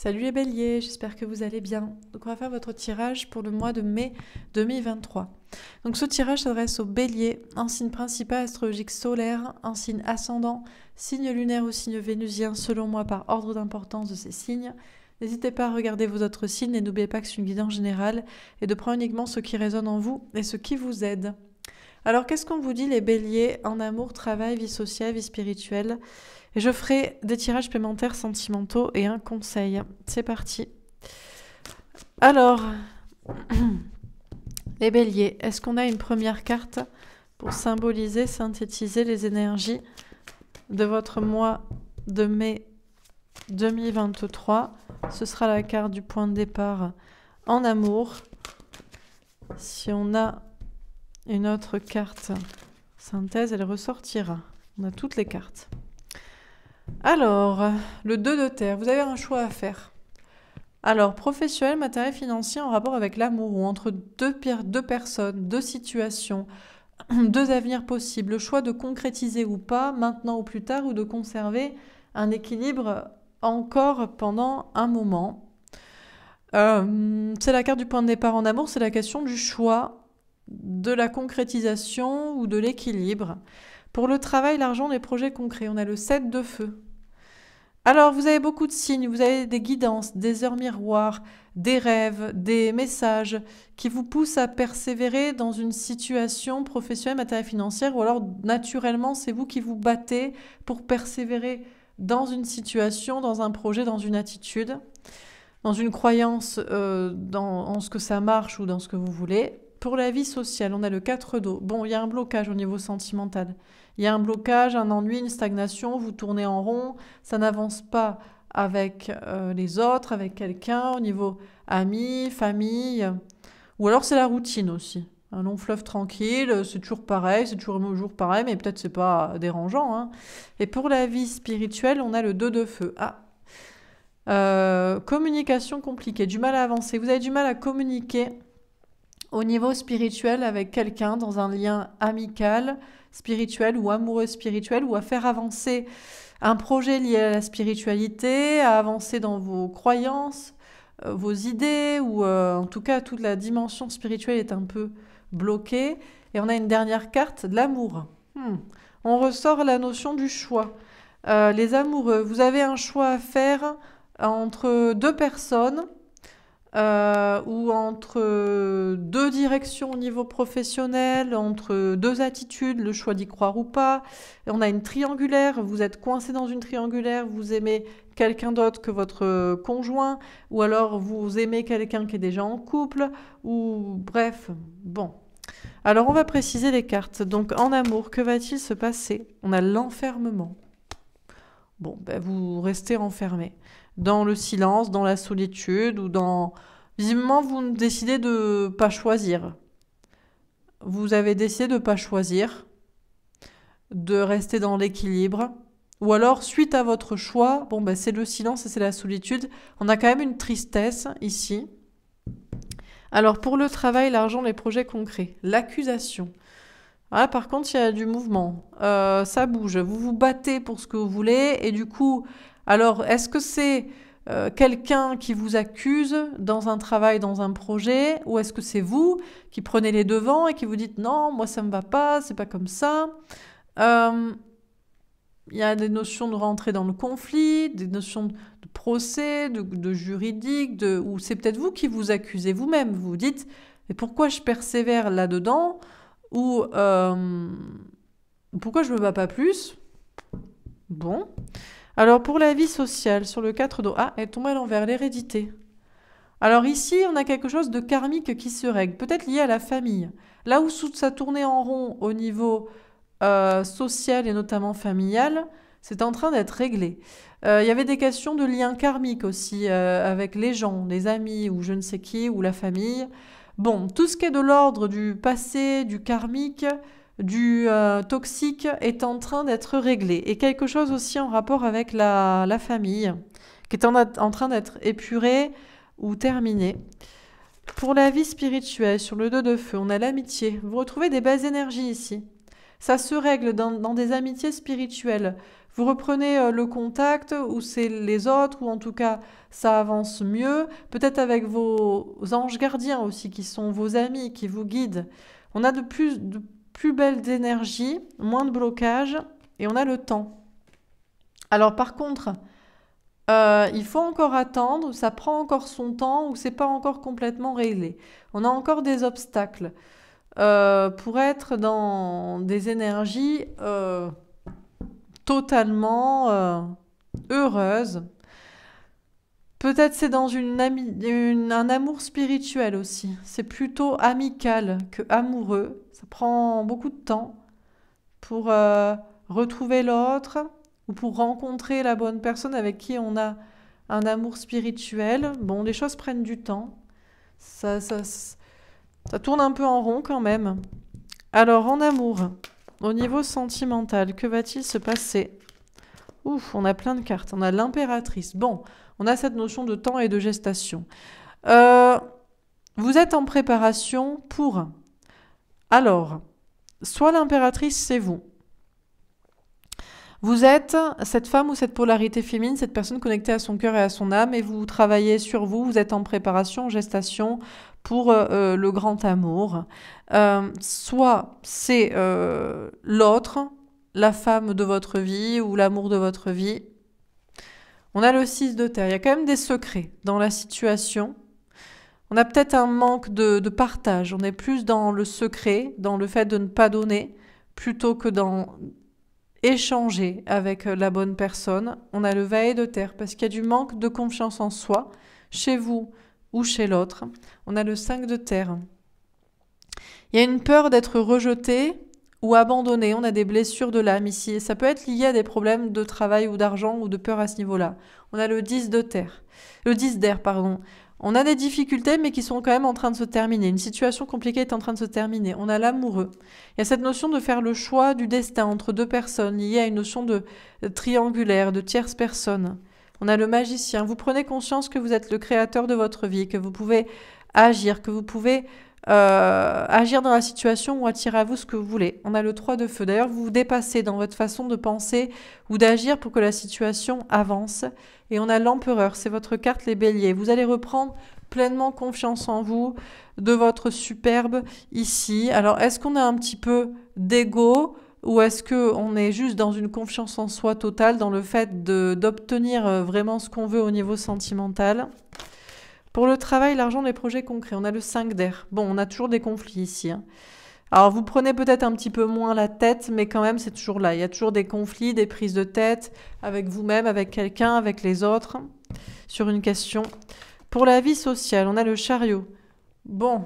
Salut les béliers, j'espère que vous allez bien. Donc on va faire votre tirage pour le mois de mai 2023. Donc ce tirage s'adresse aux béliers, un signe principal astrologique solaire, un signe ascendant, signe lunaire ou signe vénusien selon moi par ordre d'importance de ces signes. N'hésitez pas à regarder vos autres signes et n'oubliez pas que c'est une guidance générale et de prendre uniquement ce qui résonne en vous et ce qui vous aide. Alors qu'est-ce qu'on vous dit les béliers en amour, travail, vie sociale, vie spirituelle et je ferai des tirages pémentaires sentimentaux et un conseil. C'est parti. Alors, les béliers, est-ce qu'on a une première carte pour symboliser, synthétiser les énergies de votre mois de mai 2023 Ce sera la carte du point de départ en amour. Si on a une autre carte synthèse, elle ressortira. On a toutes les cartes. Alors, le 2 de terre, vous avez un choix à faire. Alors, professionnel, matériel, financier en rapport avec l'amour ou entre deux, deux personnes, deux situations, deux avenirs possibles, le choix de concrétiser ou pas, maintenant ou plus tard, ou de conserver un équilibre encore pendant un moment. Euh, c'est la carte du point de départ en amour, c'est la question du choix, de la concrétisation ou de l'équilibre. Pour le travail, l'argent, les projets concrets, on a le set de feu. Alors, vous avez beaucoup de signes, vous avez des guidances, des heures miroirs, des rêves, des messages qui vous poussent à persévérer dans une situation professionnelle, matérielle, financière, ou alors naturellement, c'est vous qui vous battez pour persévérer dans une situation, dans un projet, dans une attitude, dans une croyance, euh, dans, en ce que ça marche ou dans ce que vous voulez. Pour la vie sociale, on a le 4 d'eau. Bon, il y a un blocage au niveau sentimental. Il y a un blocage, un ennui, une stagnation, vous tournez en rond, ça n'avance pas avec euh, les autres, avec quelqu'un, au niveau ami, famille. Ou alors c'est la routine aussi. Un long fleuve tranquille, c'est toujours pareil, c'est toujours le jour pareil, mais peut-être c'est pas dérangeant. Hein. Et pour la vie spirituelle, on a le 2 de feu. Ah euh, Communication compliquée, du mal à avancer. Vous avez du mal à communiquer au niveau spirituel avec quelqu'un dans un lien amical, spirituel ou amoureux spirituel, ou à faire avancer un projet lié à la spiritualité, à avancer dans vos croyances, euh, vos idées, ou euh, en tout cas toute la dimension spirituelle est un peu bloquée. Et on a une dernière carte, l'amour. Hmm. On ressort la notion du choix. Euh, les amoureux, vous avez un choix à faire entre deux personnes euh, ou entre deux directions au niveau professionnel, entre deux attitudes, le choix d'y croire ou pas. On a une triangulaire, vous êtes coincé dans une triangulaire, vous aimez quelqu'un d'autre que votre conjoint, ou alors vous aimez quelqu'un qui est déjà en couple, ou bref, bon. Alors on va préciser les cartes. Donc en amour, que va-t-il se passer On a l'enfermement. Bon, ben vous restez enfermé dans le silence, dans la solitude ou dans... Visiblement, vous décidez de pas choisir. Vous avez décidé de pas choisir, de rester dans l'équilibre. Ou alors, suite à votre choix, bon, ben, c'est le silence et c'est la solitude. On a quand même une tristesse ici. Alors, pour le travail, l'argent, les projets concrets, l'accusation. Ah, par contre, il y a du mouvement. Euh, ça bouge. Vous vous battez pour ce que vous voulez et du coup, alors, est-ce que c'est euh, quelqu'un qui vous accuse dans un travail, dans un projet, ou est-ce que c'est vous qui prenez les devants et qui vous dites non, moi ça me va pas, c'est pas comme ça euh, il y a des notions de rentrer dans le conflit, des notions de procès, de, juridique, de, ou c'est peut-être vous qui vous accusez vous-même. Vous vous dites, mais pourquoi je persévère là-dedans Ou euh, pourquoi je me bats pas plus Bon. Alors pour la vie sociale, sur le 4 do, ah, elle tombe à l'envers, l'hérédité. Alors ici, on a quelque chose de karmique qui se règle, peut-être lié à la famille. Là où ça tournait en rond au niveau euh, social et notamment familial, c'est en train d'être réglé. Euh, il y avait des questions de liens karmiques aussi euh, avec les gens, les amis ou je ne sais qui, ou la famille. Bon, tout ce qui est de l'ordre du passé, du karmique, du euh, toxique est en train d'être réglé. Et quelque chose aussi en rapport avec la, famille, qui est en, train d'être épurée ou terminée. Pour la vie spirituelle, sur le dos de feu, on a l'amitié. Vous retrouvez des belles énergies ici. Ça se règle dans, des amitiés spirituelles. Vous reprenez euh, le contact, ou c'est les autres, ou en tout cas, ça avance mieux. Peut-être avec vos anges gardiens aussi, qui sont vos amis, qui vous guident. On a de plus, plus belle d'énergie, moins de blocage et on a le temps. Alors par contre, euh, il faut encore attendre, ça prend encore son temps ou c'est pas encore complètement réglé. On a encore des obstacles. Euh, pour être dans des énergies euh, totalement heureuses, peut-être c'est dans une, un amour spirituel aussi. C'est plutôt amical que amoureux. Ça prend beaucoup de temps pour euh, retrouver l'autre ou pour rencontrer la bonne personne avec qui on a un amour spirituel. Bon, les choses prennent du temps. Ça, ça, ça tourne un peu en rond quand même. Alors, en amour, au niveau sentimental, que va-t-il se passer Ouf, on a plein de cartes. On a l'impératrice. Bon, on a cette notion de temps et de gestation. Euh, vous êtes en préparation pour alors, soit l'impératrice, c'est vous. Vous êtes cette femme ou cette polarité féminine, cette personne connectée à son cœur et à son âme, et vous travaillez sur vous, vous êtes en préparation, gestation pour euh, euh, le grand amour. Euh, soit c'est l'autre, la femme de votre vie ou l'amour de votre vie. On a le 6 de terre. Il y a quand même des secrets dans la situation on a peut-être un manque de, partage. On est plus dans le secret, dans le fait de ne pas donner, plutôt que dans échanger avec euh, la bonne personne. On a le valet de terre parce qu'il y a du manque de confiance en soi, chez vous ou chez l'autre. On a le 5 de terre. Il y a une peur d'être rejeté ou abandonné. On a des blessures de l'âme ici. Et ça peut être lié à des problèmes de travail ou d'argent ou de peur à ce niveau-là. On a le 10 de terre. Le 10 d'air, pardon. On a des difficultés, mais qui sont quand même en train de se terminer. Une situation compliquée est en train de se terminer. On a l'amoureux. Il y a cette notion de faire le choix du destin entre deux personnes, liée à une notion de euh, triangulaire, de tierce personne. On a le magicien. Vous prenez conscience que vous êtes le créateur de votre vie, que vous pouvez agir, que vous pouvez euh, agir dans la situation ou attirer à vous ce que vous voulez. On a le 3 de feu. D'ailleurs, vous vous dépassez dans votre façon de penser ou d'agir pour que la situation avance. Et on a l'empereur, c'est votre carte les béliers. Vous allez reprendre pleinement confiance en vous, de votre superbe ici. Alors, est-ce qu'on a un petit peu d'ego ou est-ce que on est juste dans une confiance en soi totale, dans le fait d'obtenir euh, vraiment ce qu'on veut au niveau sentimental pour le travail, l'argent, les projets concrets, on a le 5 d'air. Bon, on a toujours des conflits ici. Hein. Alors vous prenez peut-être un petit peu moins la tête, mais quand même c'est toujours là. Il y a toujours des conflits, des prises de tête avec vous-même, avec quelqu'un, avec les autres, sur une question. Pour la vie sociale, on a le chariot. Bon,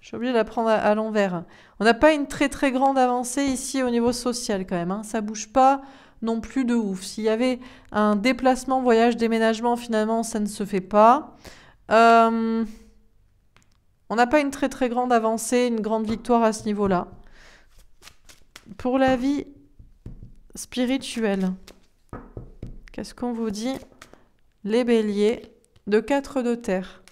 j'ai oublié de la prendre à, l'envers. On n'a pas une très très grande avancée ici au niveau social quand même. Ça hein. Ça bouge pas non plus de ouf. S'il y avait un déplacement, voyage, déménagement, finalement ça ne se fait pas. Euh, on n'a pas une très très grande avancée, une grande victoire à ce niveau-là. Pour la vie spirituelle, qu'est-ce qu'on vous dit Les béliers de 4 de terre.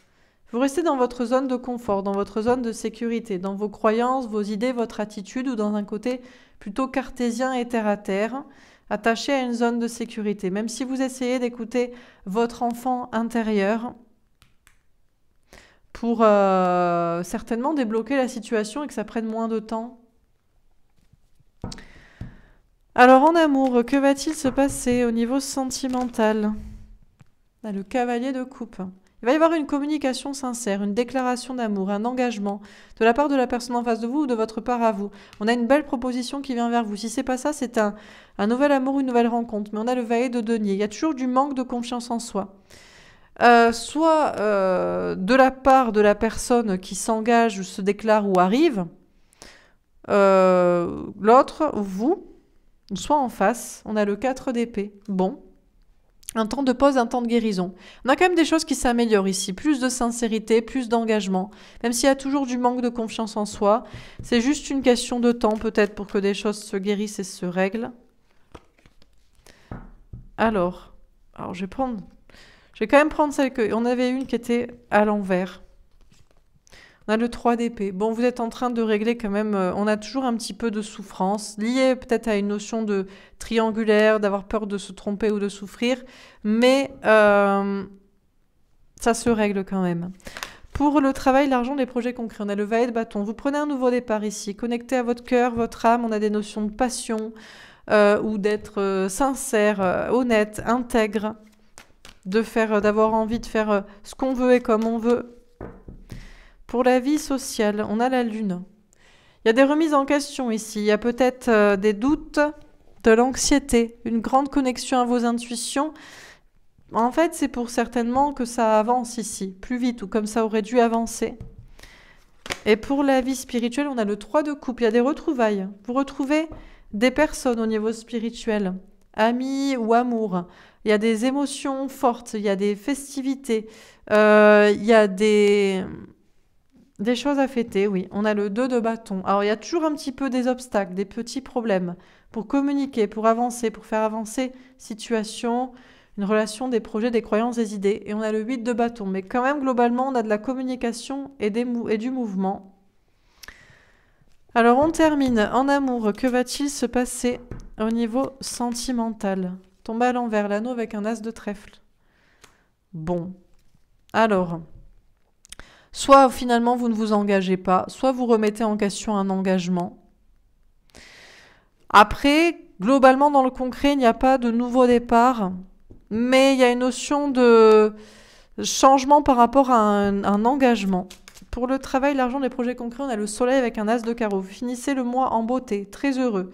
Vous restez dans votre zone de confort, dans votre zone de sécurité, dans vos croyances, vos idées, votre attitude ou dans un côté plutôt cartésien et terre à terre, attaché à une zone de sécurité. Même si vous essayez d'écouter votre enfant intérieur, pour euh, certainement débloquer la situation et que ça prenne moins de temps. Alors en amour, que va-t-il se passer au niveau sentimental bah, Le cavalier de coupe. Il va y avoir une communication sincère, une déclaration d'amour, un engagement de la part de la personne en face de vous ou de votre part à vous. On a une belle proposition qui vient vers vous. Si c'est pas ça, c'est un, un nouvel amour, une nouvelle rencontre. Mais on a le valet de denier. Il y a toujours du manque de confiance en soi. Euh, soit euh, de la part de la personne qui s'engage, ou se déclare ou arrive, euh, l'autre, vous, soit en face. On a le 4 d'épée. Bon. Un temps de pause, un temps de guérison. On a quand même des choses qui s'améliorent ici. Plus de sincérité, plus d'engagement. Même s'il y a toujours du manque de confiance en soi, c'est juste une question de temps peut-être pour que des choses se guérissent et se règlent. Alors, alors je vais prendre vais quand même prendre celle que... On avait une qui était à l'envers. On a le 3 d'épée. Bon, vous êtes en train de régler quand même... Euh, on a toujours un petit peu de souffrance, liée peut-être à une notion de triangulaire, d'avoir peur de se tromper ou de souffrir, mais euh, ça se règle quand même. Pour le travail, l'argent, les projets concrets, on a le valet de bâton. Vous prenez un nouveau départ ici, connecté à votre cœur, votre âme, on a des notions de passion, euh, ou d'être sincère, honnête, intègre de faire, euh, d'avoir envie de faire euh, ce qu'on veut et comme on veut. Pour la vie sociale, on a la lune. Il y a des remises en question ici. Il y a peut-être euh, des doutes, de l'anxiété, une grande connexion à vos intuitions. En fait, c'est pour certainement que ça avance ici, plus vite, ou comme ça aurait dû avancer. Et pour la vie spirituelle, on a le 3 de coupe. Il y a des retrouvailles. Vous retrouvez des personnes au niveau spirituel, amis ou amour il y a des émotions fortes, il y a des festivités, euh, il y a des... choses à fêter, oui. On a le 2 de bâton. Alors il y a toujours un petit peu des obstacles, des petits problèmes pour communiquer, pour avancer, pour faire avancer situation, une relation, des projets, des croyances, des idées. Et on a le 8 de bâton. Mais quand même, globalement, on a de la communication et du mouvement. Alors on termine en amour. Que va-t-il se passer au niveau sentimental Tombe à l'envers l'anneau avec un as de trèfle. Bon. Alors, soit finalement vous ne vous engagez pas, soit vous remettez en question un engagement. Après, globalement, dans le concret, il n'y a pas de nouveau départ, mais il y a une notion de changement par rapport à un, engagement. Pour le travail, l'argent, les projets concrets, on a le soleil avec un as de carreau. Vous finissez le mois en beauté, très heureux.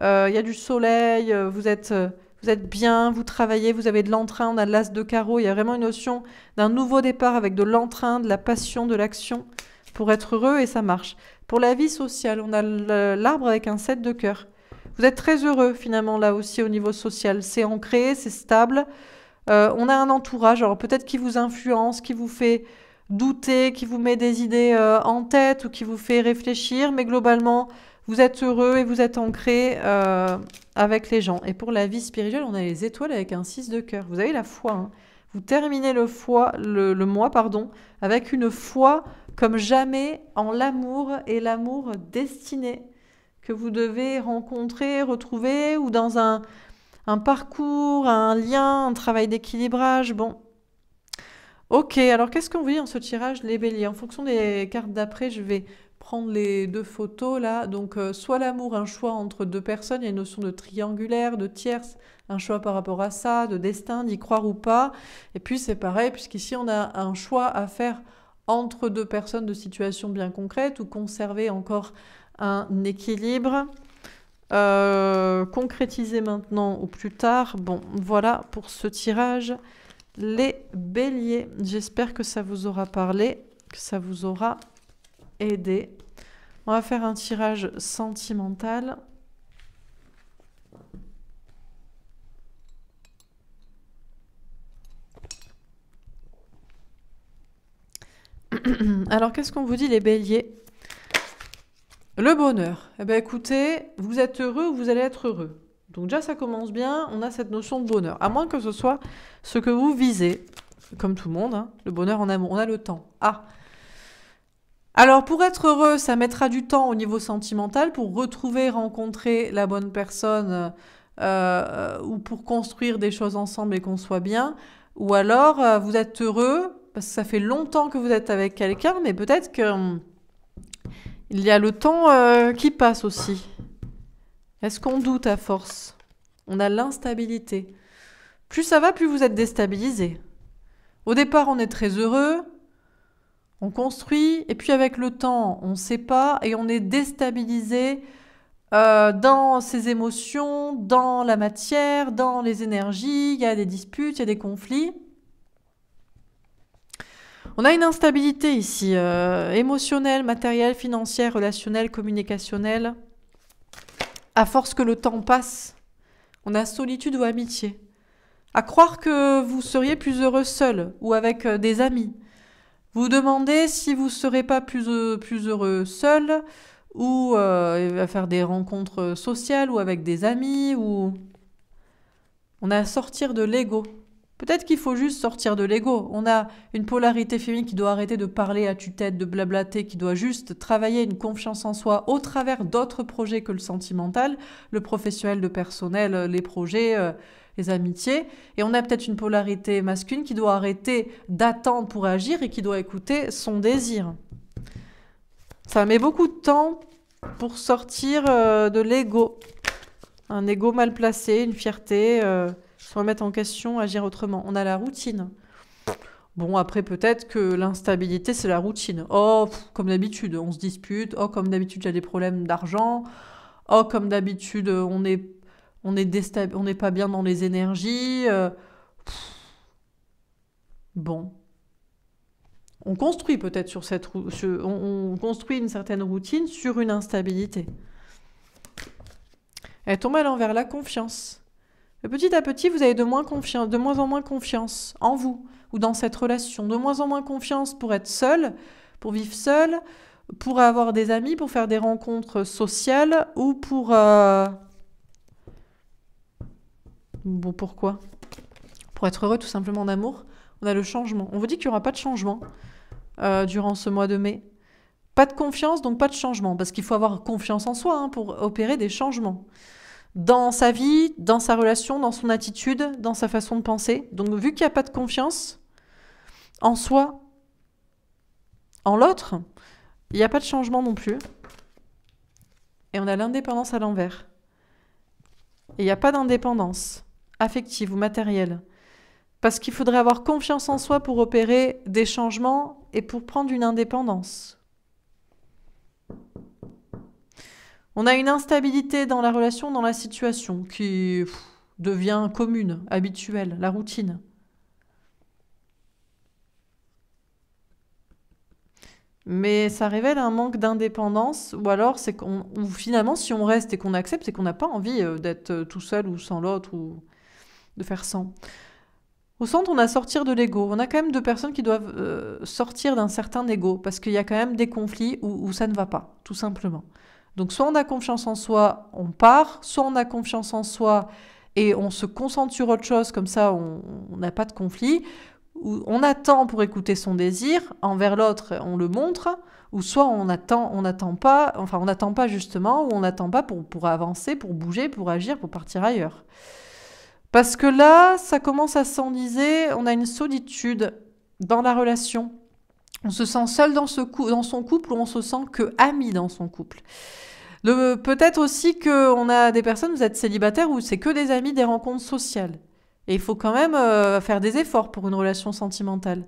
Euh, il y a du soleil, euh, vous êtes euh, vous êtes bien, vous travaillez, vous avez de l'entrain, on a l'as de carreau, il y a vraiment une notion d'un nouveau départ avec de l'entrain, de la passion, de l'action pour être heureux et ça marche. Pour la vie sociale, on a l'arbre avec un set de cœur. Vous êtes très heureux finalement là aussi au niveau social, c'est ancré, c'est stable. Euh, on a un entourage, alors peut-être qui vous influence, qui vous fait douter, qui vous met des idées euh, en tête ou qui vous fait réfléchir, mais globalement, vous êtes heureux et vous êtes ancré euh, avec les gens. Et pour la vie spirituelle, on a les étoiles avec un 6 de cœur. Vous avez la foi. Hein. Vous terminez le, foi, le, mois pardon, avec une foi comme jamais en l'amour et l'amour destiné que vous devez rencontrer, retrouver ou dans un, parcours, un lien, un travail d'équilibrage. Bon. Ok, alors qu'est-ce qu'on vit en ce tirage, les béliers En fonction des cartes d'après, je vais prendre les deux photos là. Donc, euh, soit l'amour, un choix entre deux personnes, il y a une notion de triangulaire, de tierce, un choix par rapport à ça, de destin, d'y croire ou pas. Et puis, c'est pareil, puisqu'ici, on a un choix à faire entre deux personnes de situations bien concrètes ou conserver encore un équilibre. Euh, concrétiser maintenant ou plus tard. Bon, voilà pour ce tirage. Les béliers, j'espère que ça vous aura parlé, que ça vous aura aider. On va faire un tirage sentimental. Alors qu'est-ce qu'on vous dit les béliers Le bonheur. Eh bien écoutez, vous êtes heureux ou vous allez être heureux. Donc déjà ça commence bien, on a cette notion de bonheur. À moins que ce soit ce que vous visez, comme tout le monde, hein. le bonheur en amour, on a le temps. Ah, alors pour être heureux, ça mettra du temps au niveau sentimental pour retrouver, rencontrer la bonne personne euh, ou pour construire des choses ensemble et qu'on soit bien. Ou alors euh, vous êtes heureux parce que ça fait longtemps que vous êtes avec quelqu'un, mais peut-être que hum, il y a le temps euh, qui passe aussi. Est-ce qu'on doute à force On a l'instabilité. Plus ça va, plus vous êtes déstabilisé. Au départ, on est très heureux, on construit, et puis avec le temps, on sait pas et on est déstabilisé euh, dans ses émotions, dans la matière, dans les énergies. Il y a des disputes, il y a des conflits. On a une instabilité ici, euh, émotionnelle, matérielle, financière, relationnelle, communicationnelle. À force que le temps passe, on a solitude ou amitié. À croire que vous seriez plus heureux seul ou avec euh, des amis. Vous demandez si vous ne serez pas plus, euh, plus heureux seul ou euh, à faire des rencontres sociales ou avec des amis ou... On a à sortir de l'ego. Peut-être qu'il faut juste sortir de l'ego. On a une polarité féminine qui doit arrêter de parler à tue-tête, de blablater, qui doit juste travailler une confiance en soi au travers d'autres projets que le sentimental, le professionnel, le personnel, les projets... Euh, les amitiés. Et on a peut-être une polarité masculine qui doit arrêter d'attendre pour agir et qui doit écouter son désir. Ça met beaucoup de temps pour sortir euh, de l'ego. Un ego mal placé, une fierté, euh, se remettre en question, agir autrement. On a la routine. Bon, après, peut-être que l'instabilité, c'est la routine. Oh, comme d'habitude, on se dispute. Oh, comme d'habitude, j'ai des problèmes d'argent. Oh, comme d'habitude, on est on n'est pas bien dans les énergies. Euh, bon. On construit peut-être sur cette On, construit une certaine routine sur une instabilité. Elle tombe mal vers la confiance. petit à petit, vous avez de moins, confiance, de moins en moins confiance en vous ou dans cette relation. De moins en moins confiance pour être seul, pour vivre seul, pour avoir des amis, pour faire des rencontres sociales ou pour euh, Bon, pourquoi Pour être heureux tout simplement en amour, on a le changement. On vous dit qu'il n'y aura pas de changement euh, durant ce mois de mai. Pas de confiance, donc pas de changement, parce qu'il faut avoir confiance en soi hein, pour opérer des changements. Dans sa vie, dans sa relation, dans son attitude, dans sa façon de penser. Donc vu qu'il n'y a pas de confiance en soi, en l'autre, il n'y a pas de changement non plus. Et on a l'indépendance à l'envers. il n'y a pas d'indépendance affective ou matérielle. Parce qu'il faudrait avoir confiance en soi pour opérer des changements et pour prendre une indépendance. On a une instabilité dans la relation, dans la situation, qui devient commune, habituelle, la routine. Mais ça révèle un manque d'indépendance, ou alors c'est qu'on, finalement, si on reste et qu'on accepte, c'est qu'on n'a pas envie euh, d'être euh, tout seul ou sans l'autre, ou de faire 100. Au centre, on a sortir de l'ego. On a quand même deux personnes qui doivent euh, sortir d'un certain ego parce qu'il y a quand même des conflits où, ça ne va pas, tout simplement. Donc soit on a confiance en soi, on part, soit on a confiance en soi et on se concentre sur autre chose, comme ça on n'a pas de conflit, ou on attend pour écouter son désir, envers l'autre on le montre, ou soit on attend, on n'attend pas, enfin on n'attend pas justement, ou on n'attend pas pour, pour avancer, pour bouger, pour agir, pour partir ailleurs. Parce que là, ça commence à s'enliser, on a une solitude dans la relation. On se sent seul dans, son couple ou on se sent que ami dans son couple. Peut-être aussi qu'on a des personnes, vous êtes célibataire ou c'est que des amis, des rencontres sociales. Et il faut quand même euh, faire des efforts pour une relation sentimentale.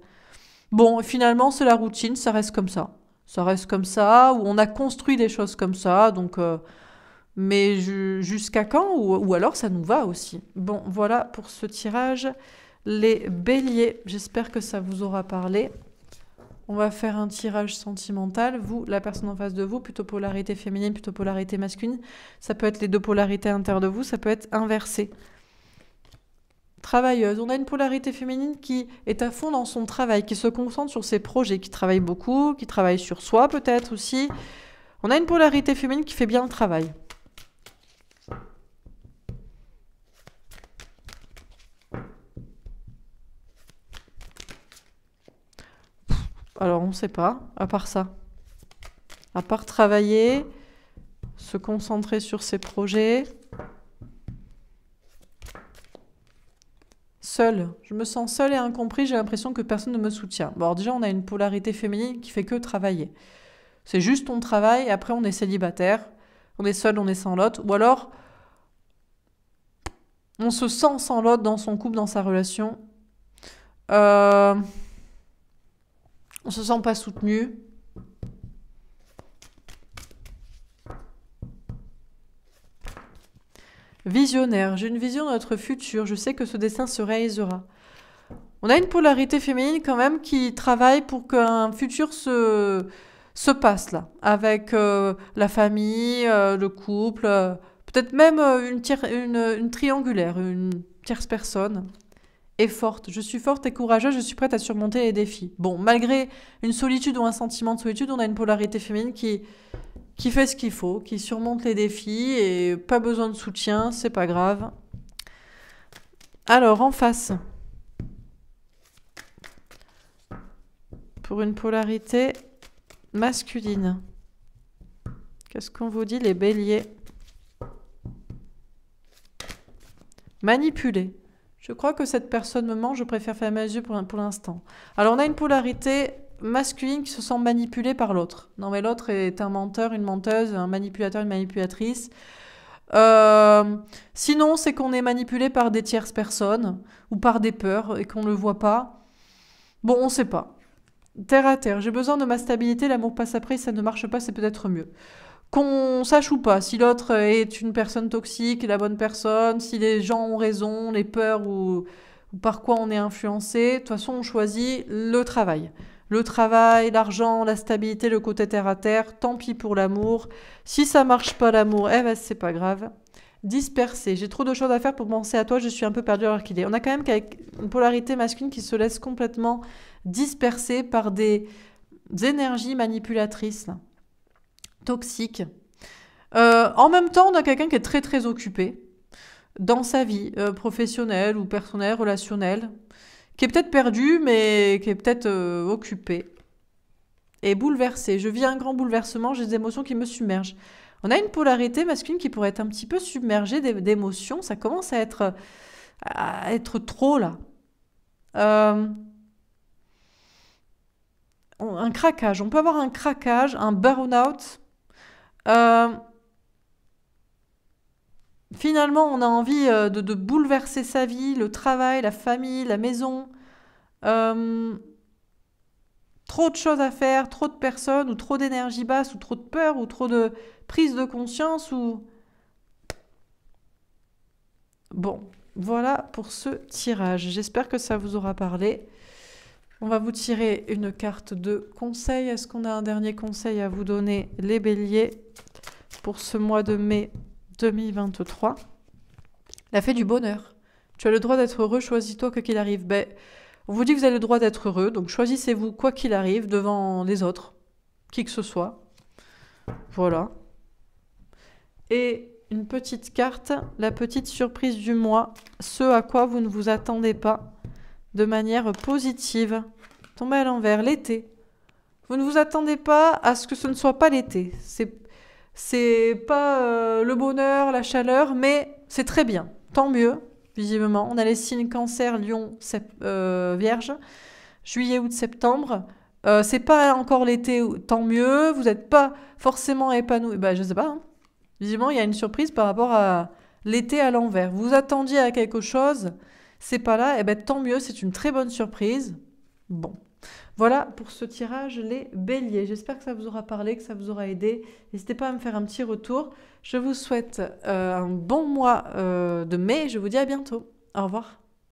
Bon, finalement, c'est la routine, ça reste comme ça. Ça reste comme ça, ou on a construit des choses comme ça, donc euh, mais jusqu'à quand ou, alors ça nous va aussi. Bon, voilà pour ce tirage. Les béliers, j'espère que ça vous aura parlé. On va faire un tirage sentimental. Vous, la personne en face de vous, plutôt polarité féminine, plutôt polarité masculine. Ça peut être les deux polarités interne de vous, ça peut être inversé. Travailleuse. On a une polarité féminine qui est à fond dans son travail, qui se concentre sur ses projets, qui travaille beaucoup, qui travaille sur soi peut-être aussi. On a une polarité féminine qui fait bien le travail. alors on ne sait pas, à part ça. À part travailler, se concentrer sur ses projets. Seul, je me sens seule et incompris, j'ai l'impression que personne ne me soutient. Bon, alors déjà, on a une polarité féminine qui fait que travailler. C'est juste on travaille, et après on est célibataire, on est seul, on est sans l'autre. Ou alors, on se sent sans l'autre dans son couple, dans sa relation. Euh... On se sent pas soutenu. Visionnaire, j'ai une vision de notre futur, je sais que ce dessin se réalisera. On a une polarité féminine quand même qui travaille pour qu'un futur se, se passe là, avec euh, la famille, euh, le couple, euh, peut-être même une triangulaire, une tierce personne et forte. Je suis forte et courageuse, je suis prête à surmonter les défis. Bon, malgré une solitude ou un sentiment de solitude, on a une polarité féminine qui, qui fait ce qu'il faut, qui surmonte les défis et pas besoin de soutien, c'est pas grave. Alors, en face. Pour une polarité masculine. Qu'est-ce qu'on vous dit les béliers Manipuler. Je crois que cette personne me ment, je préfère fermer les yeux pour, l'instant. Alors on a une polarité masculine qui se sent manipulée par l'autre. Non mais l'autre est un menteur, une menteuse, un manipulateur, une manipulatrice. Euh, sinon, c'est qu'on est manipulé par des tierces personnes ou par des peurs et qu'on ne le voit pas. Bon, on ne sait pas. Terre à terre, j'ai besoin de ma stabilité, l'amour passe après, ça ne marche pas, c'est peut-être mieux qu'on sache ou pas si l'autre est une personne toxique, la bonne personne, si les gens ont raison, les peurs ou, par quoi on est influencé. De toute façon, on choisit le travail. Le travail, l'argent, la stabilité, le côté terre à terre, tant pis pour l'amour. Si ça marche pas l'amour, eh ben c'est pas grave. Disperser. J'ai trop de choses à faire pour penser à toi, je suis un peu perdue alors qu'il est. On a quand même une polarité masculine qui se laisse complètement disperser par des énergies manipulatrices toxique. Euh, en même temps, on a quelqu'un qui est très très occupé dans sa vie euh, professionnelle ou personnelle, relationnelle, qui est peut-être perdu, mais qui est peut-être euh, occupé et bouleversé. Je vis un grand bouleversement, j'ai des émotions qui me submergent. On a une polarité masculine qui pourrait être un petit peu submergée d'émotions. Ça commence à être, à être trop là. un craquage. On peut avoir un craquage, un burn-out euh, finalement, on a envie euh, de, bouleverser sa vie, le travail, la famille, la maison. Euh, trop de choses à faire, trop de personnes, ou trop d'énergie basse, ou trop de peur, ou trop de prise de conscience, ou... Bon, voilà pour ce tirage. J'espère que ça vous aura parlé. On va vous tirer une carte de conseil. Est-ce qu'on a un dernier conseil à vous donner, les béliers, pour ce mois de mai 2023 La fête du bonheur. Tu as le droit d'être heureux, choisis-toi que qu'il arrive. Ben, on vous dit que vous avez le droit d'être heureux, donc choisissez-vous quoi qu'il arrive devant les autres, qui que ce soit. Voilà. Et une petite carte, la petite surprise du mois, ce à quoi vous ne vous attendez pas de manière positive. Tomber à l'envers, l'été. Vous ne vous attendez pas à ce que ce ne soit pas l'été. C'est, c'est pas euh, le bonheur, la chaleur, mais c'est très bien. Tant mieux, visiblement. On a les signes cancer, lion, euh, vierge. Juillet, août, septembre. Euh, c'est pas encore l'été, tant mieux. Vous n'êtes pas forcément épanoui. Bah, je sais pas. Hein. Visiblement, il y a une surprise par rapport à l'été à l'envers. Vous attendiez à quelque chose c'est pas là, et eh ben, tant mieux, c'est une très bonne surprise. Bon. Voilà pour ce tirage, les béliers. J'espère que ça vous aura parlé, que ça vous aura aidé. N'hésitez pas à me faire un petit retour. Je vous souhaite euh, un bon mois euh, de mai. Je vous dis à bientôt. Au revoir.